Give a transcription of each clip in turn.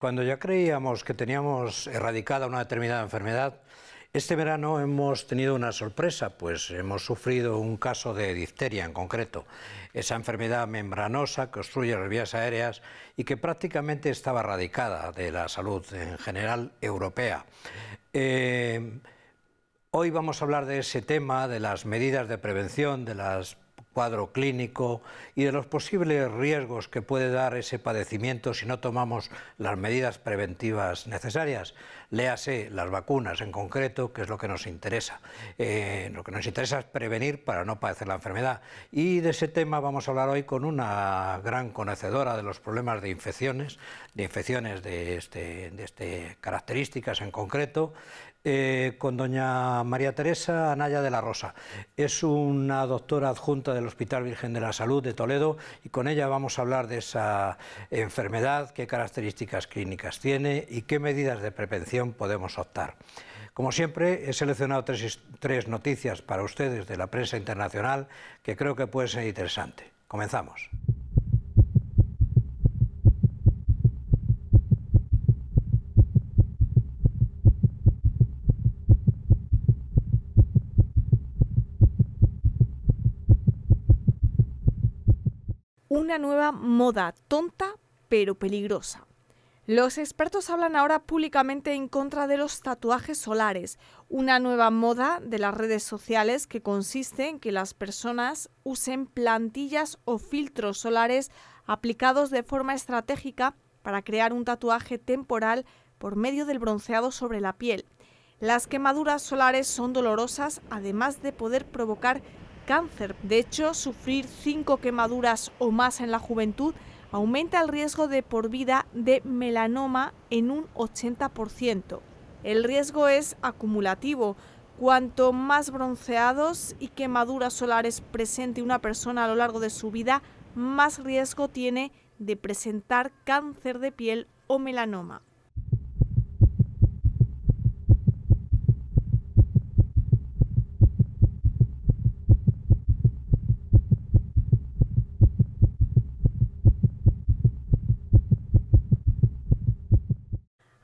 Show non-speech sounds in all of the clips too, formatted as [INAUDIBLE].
Cuando ya creíamos que teníamos erradicada una determinada enfermedad, este verano hemos tenido una sorpresa, pues hemos sufrido un caso de difteria en concreto esa enfermedad membranosa que obstruye las vías aéreas y que prácticamente estaba radicada de la salud en general europea. Eh, hoy vamos a hablar de ese tema, de las medidas de prevención, de las cuadro clínico y de los posibles riesgos que puede dar ese padecimiento si no tomamos las medidas preventivas necesarias. Léase las vacunas en concreto, que es lo que nos interesa. Eh, lo que nos interesa es prevenir para no padecer la enfermedad. Y de ese tema vamos a hablar hoy con una gran conocedora de los problemas de infecciones, de infecciones de, este, de este características en concreto, eh, con doña María Teresa Anaya de la Rosa. Es una doctora adjunta del Hospital Virgen de la Salud de Toledo y con ella vamos a hablar de esa enfermedad, qué características clínicas tiene y qué medidas de prevención podemos optar. Como siempre, he seleccionado tres, tres noticias para ustedes de la prensa internacional que creo que pueden ser interesantes. Comenzamos. una nueva moda tonta pero peligrosa. Los expertos hablan ahora públicamente en contra de los tatuajes solares, una nueva moda de las redes sociales que consiste en que las personas usen plantillas o filtros solares aplicados de forma estratégica para crear un tatuaje temporal por medio del bronceado sobre la piel. Las quemaduras solares son dolorosas, además de poder provocar cáncer. De hecho, sufrir cinco quemaduras o más en la juventud aumenta el riesgo de por vida de melanoma en un 80%. El riesgo es acumulativo. Cuanto más bronceados y quemaduras solares presente una persona a lo largo de su vida, más riesgo tiene de presentar cáncer de piel o melanoma.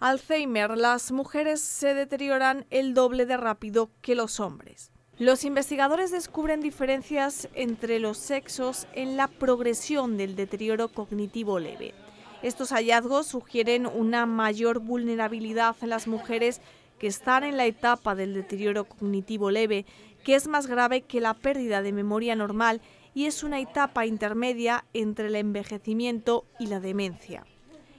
Alzheimer, las mujeres se deterioran el doble de rápido que los hombres. Los investigadores descubren diferencias entre los sexos en la progresión del deterioro cognitivo leve. Estos hallazgos sugieren una mayor vulnerabilidad en las mujeres que están en la etapa del deterioro cognitivo leve, que es más grave que la pérdida de memoria normal y es una etapa intermedia entre el envejecimiento y la demencia.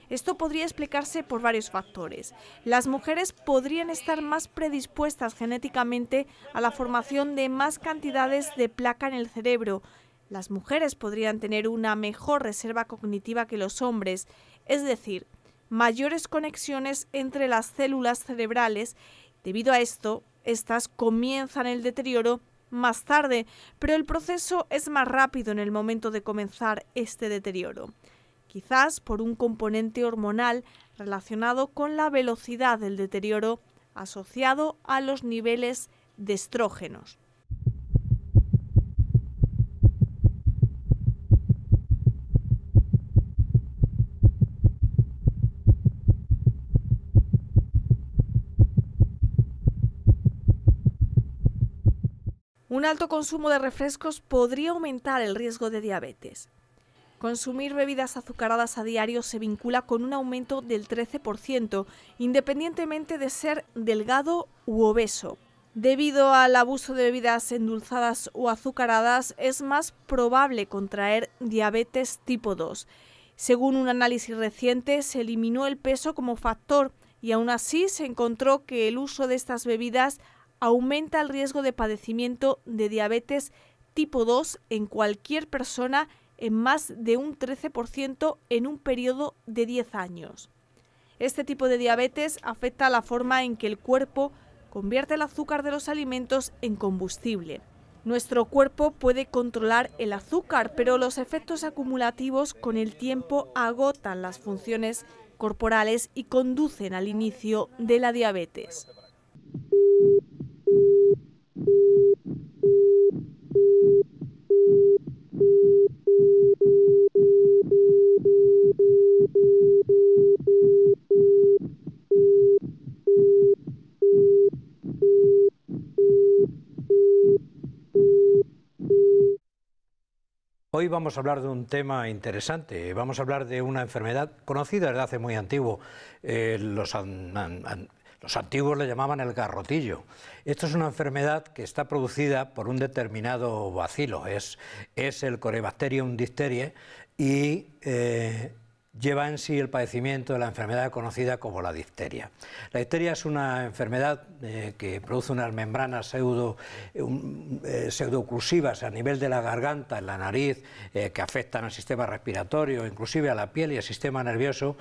Esto podría explicarse por varios factores. Las mujeres podrían estar más predispuestas genéticamente a la formación de más cantidades de placa en el cerebro. Las mujeres podrían tener una mejor reserva cognitiva que los hombres, es decir, mayores conexiones entre las células cerebrales. Debido a esto, estas comienzan el deterioro más tarde, pero el proceso es más rápido en el momento de comenzar este deterioro quizás por un componente hormonal relacionado con la velocidad del deterioro asociado a los niveles de estrógenos. Un alto consumo de refrescos podría aumentar el riesgo de diabetes. Consumir bebidas azucaradas a diario se vincula con un aumento del 13%, independientemente de ser delgado u obeso. Debido al abuso de bebidas endulzadas o azucaradas, es más probable contraer diabetes tipo 2. Según un análisis reciente, se eliminó el peso como factor y aún así se encontró que el uso de estas bebidas aumenta el riesgo de padecimiento de diabetes tipo 2 en cualquier persona en más de un 13% en un periodo de 10 años. Este tipo de diabetes afecta la forma en que el cuerpo convierte el azúcar de los alimentos en combustible. Nuestro cuerpo puede controlar el azúcar, pero los efectos acumulativos con el tiempo agotan las funciones corporales y conducen al inicio de la diabetes. Hoy vamos a hablar de un tema interesante, vamos a hablar de una enfermedad conocida desde hace muy antiguo. Eh, los los antiguos le llamaban el garrotillo. Esto es una enfermedad que está producida por un determinado vacilo es, es el Corebacterium diphtheria y eh, lleva en sí el padecimiento de la enfermedad conocida como la difteria. La difteria es una enfermedad eh, que produce unas membranas pseudo, eh, pseudooclusivas a nivel de la garganta, en la nariz, que afectan al sistema respiratorio, inclusive a la piel y al sistema nervioso,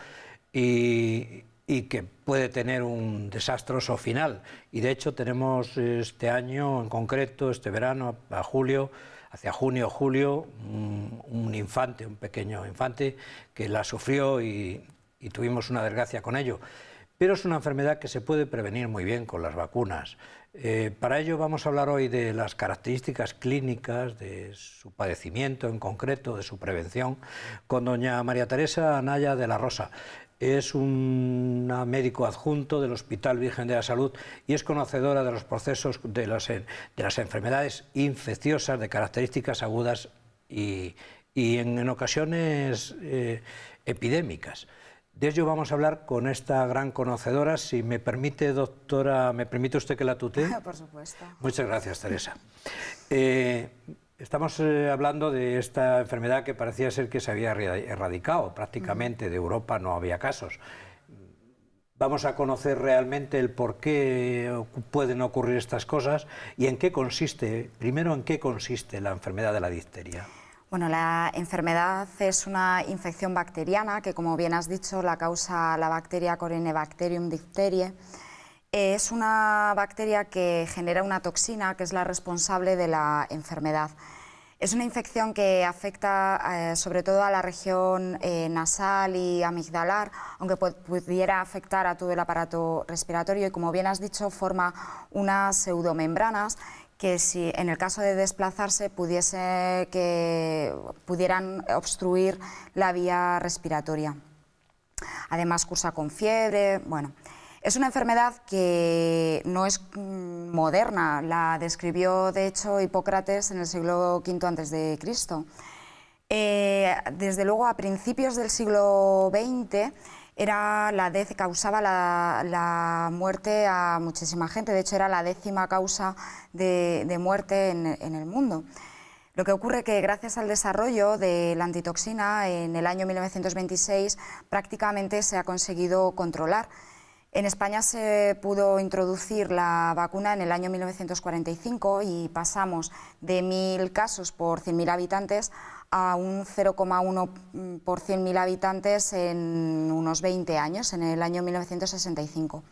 y, y que puede tener un desastroso final. Y de hecho tenemos este año en concreto, este verano, a julio, hacia junio, julio, un, infante, un pequeño infante, que la sufrió y, tuvimos una desgracia con ello. Pero es una enfermedad que se puede prevenir muy bien con las vacunas. Eh, para ello vamos a hablar hoy de las características clínicas, de su padecimiento en concreto, de su prevención, con doña María Teresa Anaya de la Rosa es una médico adjunto del Hospital Virgen de la Salud y es conocedora de los procesos de las, enfermedades infecciosas de características agudas y, en, ocasiones eh, epidémicas. De ello vamos a hablar con esta gran conocedora. Si me permite, doctora, ¿me permite usted que la tutee? Ah, por supuesto. Muchas gracias, Teresa. Eh, Estamos eh, hablando de esta enfermedad que parecía ser que se había erradicado prácticamente de Europa, no había casos. Vamos a conocer realmente el por qué pueden ocurrir estas cosas y en qué consiste, primero en qué consiste la enfermedad de la difteria. Bueno, la enfermedad es una infección bacteriana que, como bien has dicho, la causa la bacteria Corinebacterium difterie. Es una bacteria que genera una toxina que es la responsable de la enfermedad. Es una infección que afecta eh, sobre todo a la región eh, nasal y amigdalar, aunque pudiera afectar a todo el aparato respiratorio y como bien has dicho forma unas pseudomembranas que si en el caso de desplazarse pudiese que pudieran obstruir la vía respiratoria. Además cursa con fiebre, bueno. Es una enfermedad que no es mm, moderna, la describió de hecho Hipócrates en el siglo V antes de Cristo. Eh, desde luego a principios del siglo XX era la causaba la, muerte a muchísima gente, de hecho era la décima causa de, muerte en, el mundo. Lo que ocurre es que gracias al desarrollo de la antitoxina en el año 1926 prácticamente se ha conseguido controlar. En España se pudo introducir la vacuna en el año 1945 y pasamos de 1.000 casos por 100.000 habitantes a un 0,1 por 100.000 habitantes en unos 20 años, en el año 1965.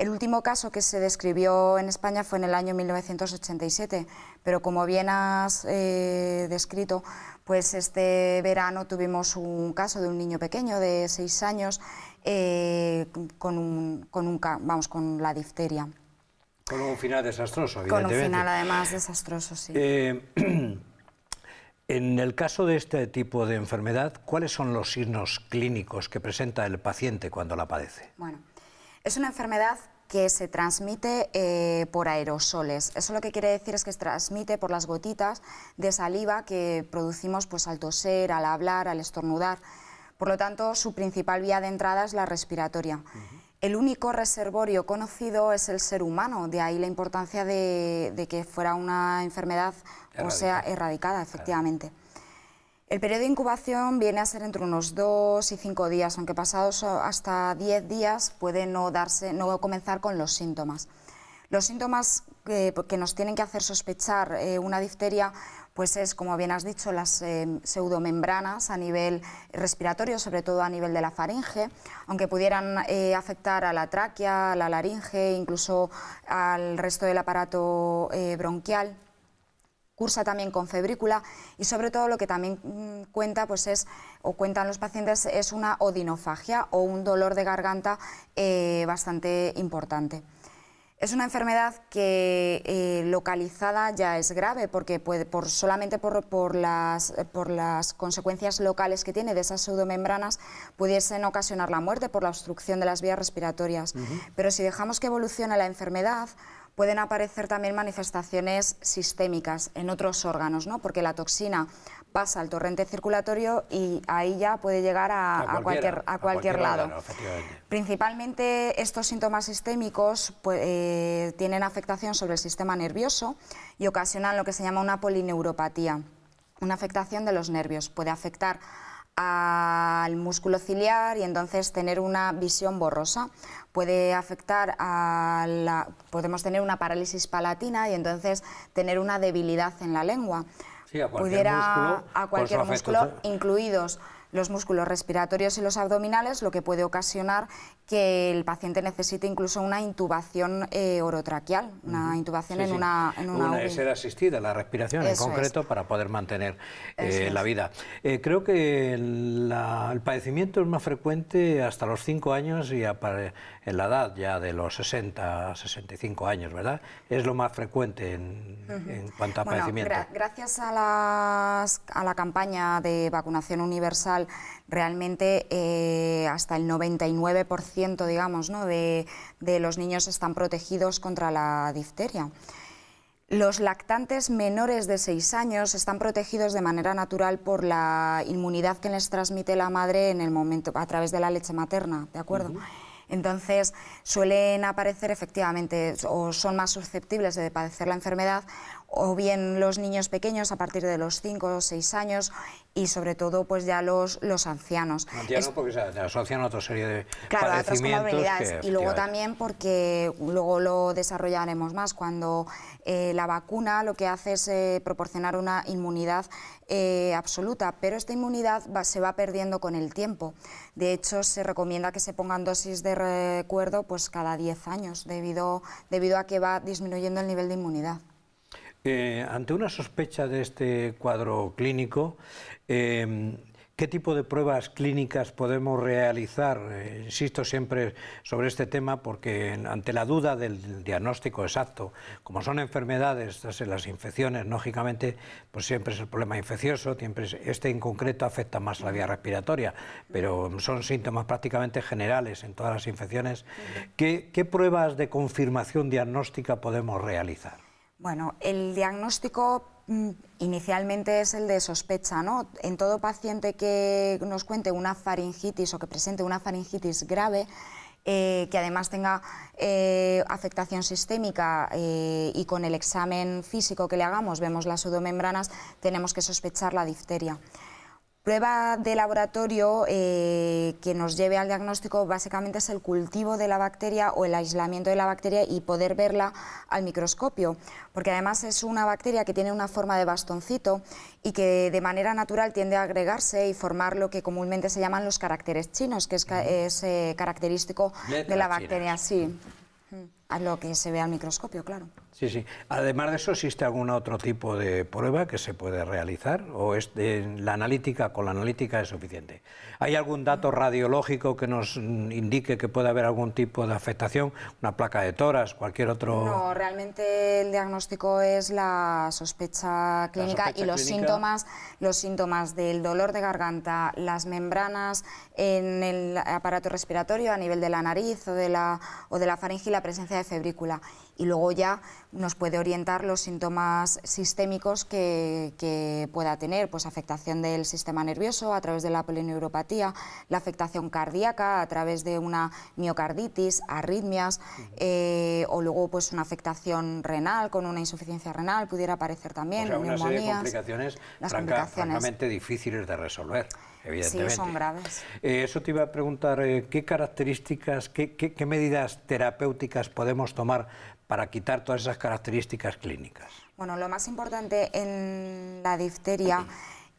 El último caso que se describió en España fue en el año 1987, pero como bien has eh, descrito, pues este verano tuvimos un caso de un niño pequeño de 6 años eh, con, un, con, un, vamos, con la difteria. Con un final desastroso, evidentemente. Con un final además desastroso, sí. Eh, [CLEARS THROAT] en el caso de este tipo de enfermedad, ¿cuáles son los signos clínicos que presenta el paciente cuando la padece? Bueno. Es una enfermedad que se transmite eh, por aerosoles. Eso lo que quiere decir es que se transmite por las gotitas de saliva que producimos pues, al toser, al hablar, al estornudar. Por lo tanto, su principal vía de entrada es la respiratoria. El único reservorio conocido es el ser humano, de ahí la importancia de, que fuera una enfermedad o sea erradicada, efectivamente. El periodo de incubación viene a ser entre unos dos y cinco días, aunque pasados hasta diez días puede no, darse, no comenzar con los síntomas. Los síntomas que, nos tienen que hacer sospechar eh, una difteria pues es, como bien has dicho, las eh, pseudomembranas a nivel respiratorio, sobre todo a nivel de la faringe, aunque pudieran eh, afectar a la tráquea, a la laringe, incluso al resto del aparato bronquial cursa también con febrícula y sobre todo lo que también mm, cuenta pues es o cuentan los pacientes es una odinofagia o un dolor de garganta eh, bastante importante. Es una enfermedad que eh, localizada ya es grave porque puede, por, solamente por, las, consecuencias locales que tiene de esas pseudomembranas pudiesen ocasionar la muerte por la obstrucción de las vías respiratorias. Pero si dejamos que evolucione la enfermedad, pueden aparecer también manifestaciones sistémicas en otros órganos, ¿no? porque la toxina pasa al torrente circulatorio y ahí ya puede llegar a, cualquier, a cualquier lado. Principalmente estos síntomas sistémicos pues, eh, tienen afectación sobre el sistema nervioso y ocasionan lo que se llama una polineuropatía, una afectación de los nervios. Puede afectar al músculo ciliar y entonces tener una visión borrosa. Puede afectar a la... podemos tener una parálisis palatina y entonces tener una debilidad en la lengua. a cualquier Pudiera a cualquier músculo, incluidos los músculos respiratorios y los abdominales, lo que puede ocasionar que el paciente necesite incluso una intubación eh, orotraquial, una intubación en, Una, en, Una, una asistida, la respiración en concreto, para poder mantener eh, la vida. Eh, creo que el padecimiento es más frecuente hasta los 5 años y en la edad ya de los 60 a 65 años, ¿verdad? Es lo más frecuente en, cuanto a padecimiento. gracias a, las, a la campaña de vacunación universal realmente eh, hasta el 99% ¿no? de, los niños están protegidos contra la difteria. Los lactantes menores de 6 años están protegidos de manera natural por la inmunidad que les transmite la madre en el momento, a través de la leche materna, ¿de acuerdo? Entonces suelen aparecer efectivamente o son más susceptibles de padecer la enfermedad o bien los niños pequeños a partir de los 5 o 6 años y sobre todo pues ya los, los ancianos. porque se asocian a otra serie de claro, padecimientos. y luego también porque luego lo desarrollaremos más cuando eh, la vacuna lo que hace es eh, proporcionar una inmunidad eh, absoluta, pero esta inmunidad va, se va perdiendo con el tiempo. De hecho, se recomienda que se pongan dosis de recuerdo pues, cada 10 años, debido, debido a que va disminuyendo el nivel de inmunidad. Eh, ante una sospecha de este cuadro clínico, eh, ¿Qué tipo de pruebas clínicas podemos realizar? Eh, insisto siempre sobre este tema porque ante la duda del diagnóstico exacto, como son enfermedades, las infecciones, lógicamente, pues siempre es el problema infeccioso, siempre este en concreto afecta más la vía respiratoria, pero son síntomas prácticamente generales en todas las infecciones. ¿Qué, qué pruebas de confirmación diagnóstica podemos realizar? Bueno, el diagnóstico Mm, inicialmente es el de sospecha, ¿no? En todo paciente que nos cuente una faringitis o que presente una faringitis grave, eh, que además tenga eh, afectación sistémica eh, y con el examen físico que le hagamos vemos las pseudomembranas, tenemos que sospechar la difteria. Prueba de laboratorio eh, que nos lleve al diagnóstico básicamente es el cultivo de la bacteria o el aislamiento de la bacteria y poder verla al microscopio, porque además es una bacteria que tiene una forma de bastoncito y que de manera natural tiende a agregarse y formar lo que comúnmente se llaman los caracteres chinos, que es, eh, característico de la bacteria, sí, a lo que se ve al microscopio, claro. Sí, sí. Además de eso, ¿existe algún otro tipo de prueba que se puede realizar? ¿O es de la analítica, con la analítica es suficiente? ¿Hay algún dato radiológico que nos indique que puede haber algún tipo de afectación? ¿Una placa de toras, cualquier otro...? No, realmente el diagnóstico es la sospecha clínica y los síntomas los síntomas del dolor de garganta, las membranas en el aparato respiratorio a nivel de la nariz o de la, o de la faringe y la presencia de febrícula. Y luego ya nos puede orientar los síntomas sistémicos que, pueda tener, pues afectación del sistema nervioso a través de la polineuropatía, la afectación cardíaca a través de una miocarditis, arritmias, eh, o luego pues una afectación renal con una insuficiencia renal pudiera aparecer también, o sea, complicaciones, francamente difíciles de resolver. Evidentemente. Sí, son graves. Eh, eso te iba a preguntar, eh, ¿qué características, qué, qué medidas terapéuticas podemos tomar para quitar todas esas características clínicas? Bueno, lo más importante en la difteria...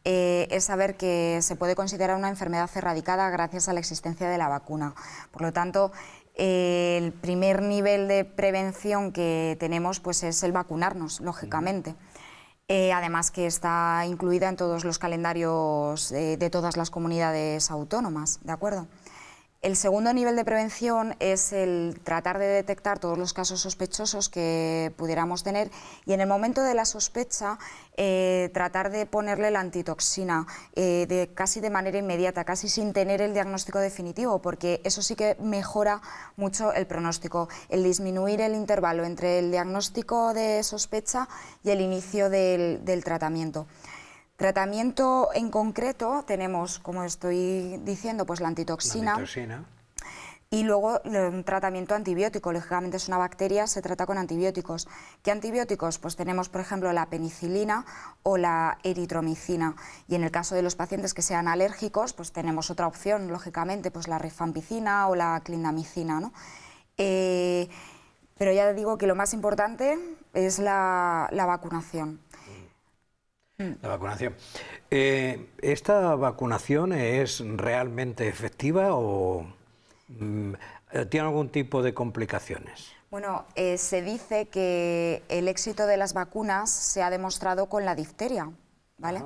Eh, es saber que se puede considerar una enfermedad erradicada gracias a la existencia de la vacuna. Por lo tanto, eh, el primer nivel de prevención que tenemos pues, es el vacunarnos, lógicamente. Eh, además que está incluida en todos los calendarios de todas las comunidades autónomas, ¿de acuerdo? El segundo nivel de prevención es el tratar de detectar todos los casos sospechosos que pudiéramos tener y en el momento de la sospecha eh, tratar de ponerle la antitoxina eh, de casi de manera inmediata, casi sin tener el diagnóstico definitivo, porque eso sí que mejora mucho el pronóstico, el disminuir el intervalo entre el diagnóstico de sospecha y el inicio del tratamiento. Tratamiento en concreto tenemos, como estoy diciendo, pues la antitoxina. Y luego eh, un tratamiento antibiótico, lógicamente es una bacteria, se trata con antibióticos. ¿Qué antibióticos? Pues tenemos, por ejemplo, la penicilina o la eritromicina. Y en el caso de los pacientes que sean alérgicos, pues tenemos otra opción, lógicamente, pues la rifampicina o la clindamicina. Eh, pero ya digo que lo más importante es la vacunación. Mm. La vacunación. Eh, ¿Esta vacunación es realmente efectiva o mm, tiene algún tipo de complicaciones? Bueno, eh, se dice que el éxito de las vacunas se ha demostrado con la difteria, ¿vale?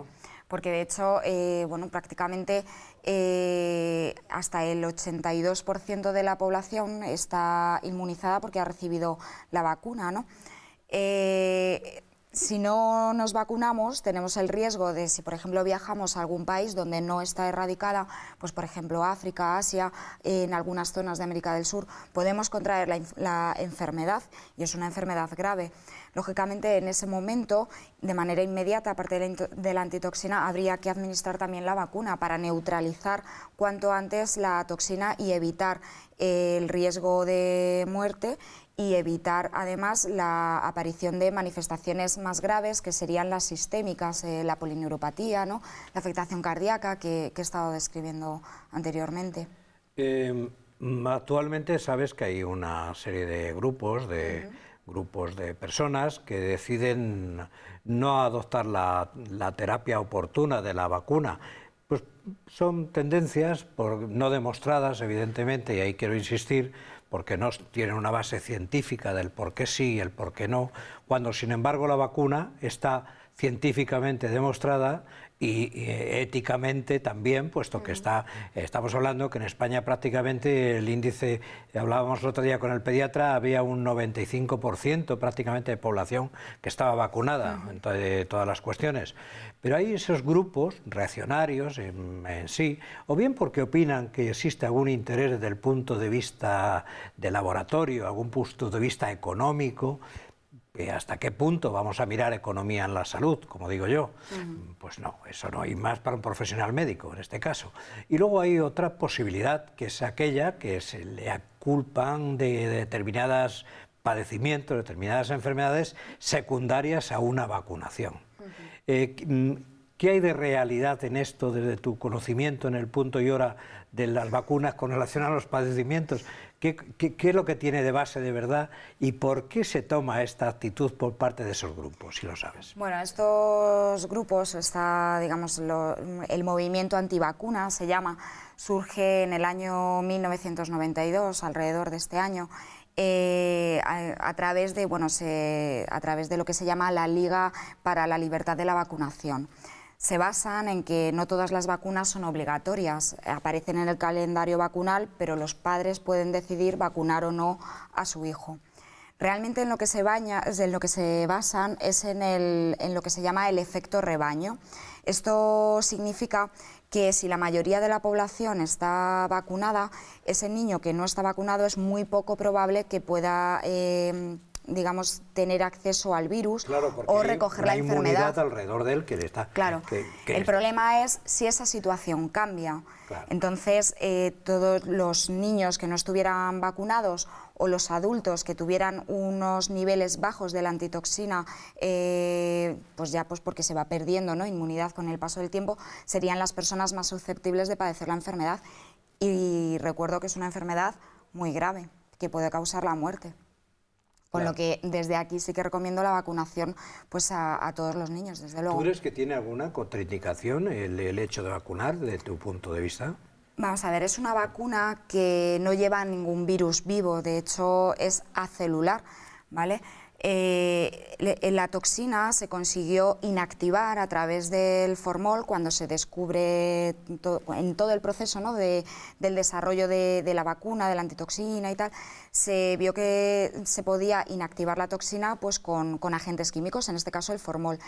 Porque de hecho, eh, bueno, prácticamente hasta el 82% de la población está inmunizada porque ha recibido la vacuna, ¿no? si no nos vacunamos, tenemos el riesgo de, si por ejemplo viajamos a algún país donde no está erradicada, pues por ejemplo África, Asia, en algunas zonas de América del Sur, podemos contraer la, enfermedad y es una enfermedad grave. Lógicamente, en ese momento, de manera inmediata, aparte de la, antitoxina, habría que administrar también la vacuna para neutralizar cuanto antes la toxina y evitar eh, el riesgo de muerte y evitar además la aparición de manifestaciones más graves que serían las sistémicas, eh, la polineuropatía, ¿no? la afectación cardíaca que, he estado describiendo anteriormente. Em, actualmente sabes que hay una serie de grupos de... grupos de personas que deciden no adoptar la, terapia oportuna de la vacuna. Pues son tendencias por, no demostradas, evidentemente, y ahí quiero insistir, porque no tiene una base científica del por qué sí y el por qué no, cuando sin embargo la vacuna está científicamente demostrada y, éticamente también, puesto que está, estamos hablando que en España prácticamente el índice, hablábamos el otro día con el pediatra, había un 95% prácticamente de población que estaba vacunada en de todas las cuestiones. Pero hay esos grupos reaccionarios en, sí, o bien porque opinan que existe algún interés desde el punto de vista de laboratorio, algún punto de vista económico, ¿Hasta qué punto vamos a mirar economía en la salud, como digo yo? Pues no, eso no, y más para un profesional médico en este caso. Y luego hay otra posibilidad, que es aquella que se le culpan de determinados padecimientos, determinadas enfermedades secundarias a una vacunación. Eh, mm, ¿Qué hay de realidad en esto desde tu conocimiento en el punto y hora de las vacunas con relación a los padecimientos? ¿Qué, es lo que tiene de base de verdad y por qué se toma esta actitud por parte de esos grupos, si lo sabes? Bueno, estos grupos, está, digamos, el movimiento antivacuna se llama, surge en el año 1992, alrededor de este año, eh, través a través de lo que se llama la Liga para la Libertad de la Vacunación se basan en que no todas las vacunas son obligatorias. Aparecen en el calendario vacunal, pero los padres pueden decidir vacunar o no a su hijo. Realmente en lo que se, basan es en, lo que se llama el efecto rebaño. Esto significa que si la mayoría de la población está vacunada, ese niño que no está vacunado es muy poco probable que pueda eh, digamos, tener acceso al virus o recoger la enfermedad. alrededor de él que le está... Claro, el problema es si esa situación cambia. Entonces, eh, todos los niños que no estuvieran vacunados o los adultos que tuvieran unos niveles bajos de la antitoxina, eh, pues ya pues porque se va perdiendo ¿no? inmunidad con el paso del tiempo, serían las personas más susceptibles de padecer la enfermedad. Y recuerdo que es una enfermedad muy grave, que puede causar la muerte. Con lo que desde aquí sí que recomiendo la vacunación pues a, todos los niños, desde luego. ¿Tú crees que tiene alguna contraindicación el, el hecho de vacunar, desde tu punto de vista? Vamos a ver, es una vacuna que no lleva ningún virus vivo, de hecho es acelular, ¿vale? Eh, eh, la toxina se consiguió inactivar a través del formol cuando se descubre en todo el proceso de, del desarrollo de, la vacuna, de la antitoxina y tal, se vio que se podía inactivar la toxina pues, con, con agentes químicos, en este caso el formol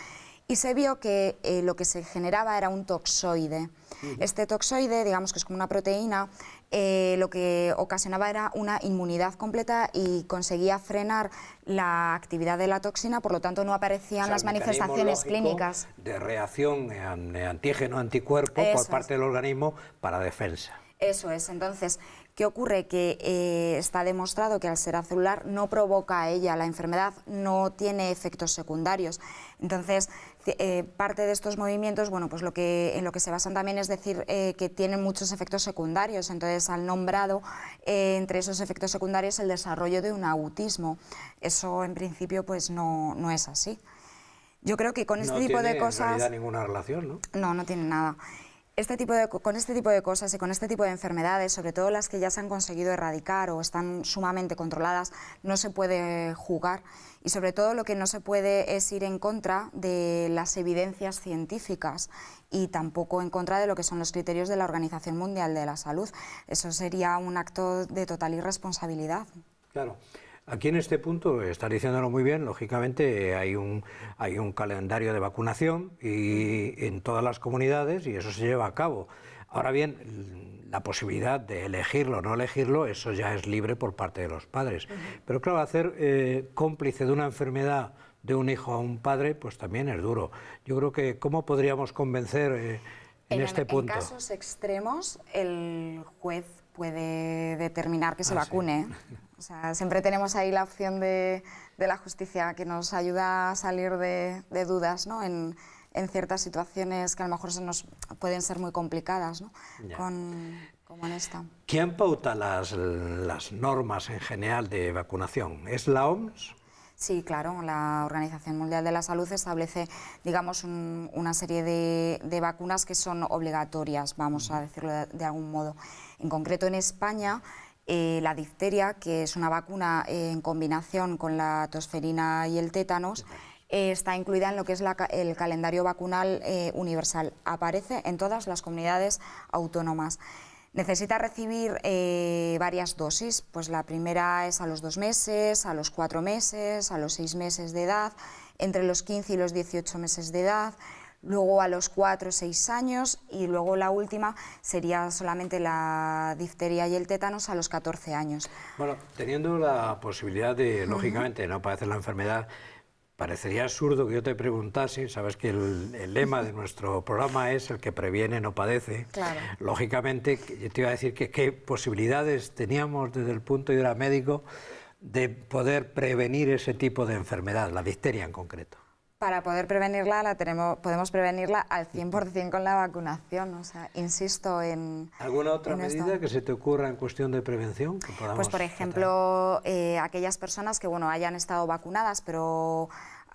y se vio que eh, lo que se generaba era un toxoide. Este toxoide, digamos que es como una proteína, eh, lo que ocasionaba era una inmunidad completa y conseguía frenar la actividad de la toxina, por lo tanto no aparecían las manifestaciones clínicas. De reacción antígeno-anticuerpo por parte del organismo para defensa. Eso es, entonces ¿Qué ocurre? Que eh, está demostrado que al ser azular no provoca a ella la enfermedad, no tiene efectos secundarios. Entonces, eh, parte de estos movimientos, bueno, pues lo que, en lo que se basan también es decir eh, que tienen muchos efectos secundarios. Entonces, han nombrado entre esos efectos secundarios el desarrollo de un autismo. Eso, en principio, pues no, no es así. Yo creo que con este tipo de cosas... ninguna relación, ¿no? No, no tiene nada este tipo de, con este tipo de cosas y con este tipo de enfermedades, sobre todo las que ya se han conseguido erradicar o están sumamente controladas, no se puede jugar y sobre todo lo que no se puede es ir en contra de las evidencias científicas y tampoco en contra de lo que son los criterios de la Organización Mundial de la Salud. Eso sería un acto de total irresponsabilidad. Claro. Aquí en este punto, está diciéndolo muy bien, lógicamente hay un, hay un calendario de vacunación y en todas las comunidades y eso se lleva a cabo. Ahora bien, la posibilidad de elegirlo o no elegirlo, eso ya es libre por parte de los padres. Pero claro, hacer eh, cómplice de una enfermedad de un hijo a un padre, pues también es duro. Yo creo que cómo podríamos convencer eh, en, este punto. En casos extremos, el juez puede determinar que se ah, vacune. ¿eh? [LAUGHS] siempre tenemos ahí la opción de, la justicia que nos ayuda a salir de, dudas en, ciertas situaciones que a lo mejor se nos pueden ser muy complicadas, Con, como en esta. ¿Quién pauta las, normas en general de vacunación? ¿Es la OMS? Sí, claro, la Organización Mundial de la Salud establece, digamos, una serie de, vacunas que son obligatorias, vamos a decirlo de, de, algún modo. En concreto, en España eh, la difteria, que es una vacuna eh, en combinación con la tosferina y el tétanos, eh, está incluida en lo que es el calendario vacunal universal. Aparece en todas las comunidades autónomas. Necesita recibir varias dosis, pues la primera es a los dos meses, a los cuatro meses, a los seis meses de edad, entre los 15 y los 18 meses de edad, luego a los 4 o 6 años y luego la última sería solamente la difteria y el tétanos a los 14 años. Bueno, teniendo la posibilidad de, lógicamente, no padecer la enfermedad, Parecería absurdo que yo te preguntase, sabes que el, lema de nuestro programa es el que previene no padece. Lógicamente, yo te iba a decir que qué posibilidades teníamos desde el punto de vista médico de poder prevenir ese tipo de enfermedad, la difteria en concreto para poder prevenirla, la tenemos, podemos prevenirla al 100% con la vacunación. O sea, insisto en. ¿Alguna otra medida que se te ocurra en cuestión de prevención? pues, por ejemplo, eh, aquellas personas que bueno, hayan estado vacunadas, pero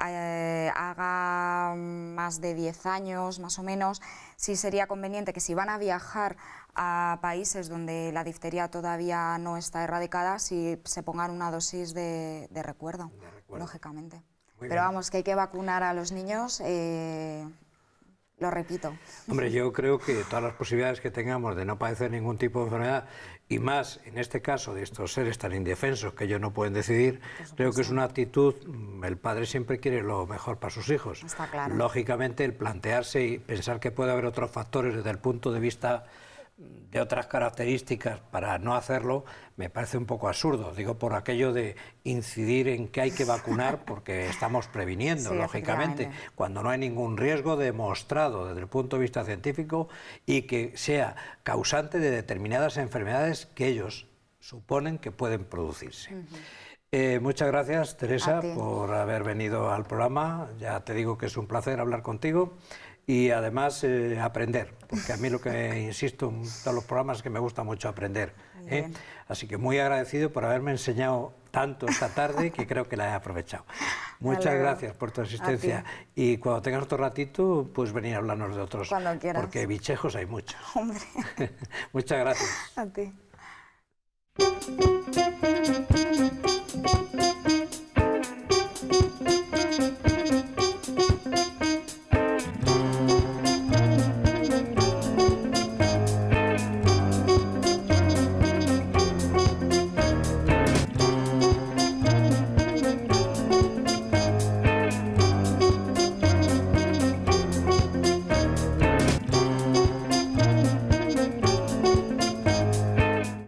eh, haga más de 10 años más o menos, sí sería conveniente que si van a viajar a países donde la difteria todavía no está erradicada, si se pongan una dosis de recuerdo. lógicamente. Pero vamos, que hay que vacunar a los niños. Eh, lo repito. Hombre, yo creo que todas las posibilidades que tengamos de no padecer ningún tipo de enfermedad, y más en este caso de estos seres tan indefensos que ellos no pueden decidir, creo que es una actitud, mm, el padre siempre quiere lo mejor para sus hijos. Lógicamente, el plantearse y pensar que puede haber otros factores desde el punto de vista de otras características para no hacerlo me parece un poco absurdo. Digo, por aquello de incidir en que hay que vacunar [LAUGHS] porque estamos previniendo, lógicamente, cuando no hay ningún riesgo demostrado desde el punto de vista científico y que sea causante de determinadas enfermedades que ellos suponen que pueden producirse. Eh, muchas gracias, Teresa, por haber venido al programa. Ya te digo que es un placer hablar contigo y además eh, aprender, porque a mí lo que [LAUGHS] insisto en todos los programas es que me gusta mucho aprender. ¿eh? Así que muy agradecido por haberme enseñado tanto esta tarde que creo que la he aprovechado. [LAUGHS] Muchas gracias por tu asistencia y cuando tengas otro ratito, pues venir a hablarnos de otros, cuando quieras. porque bichejos hay muchos. [LAUGHS] Hombre. Muchas gracias. A ti.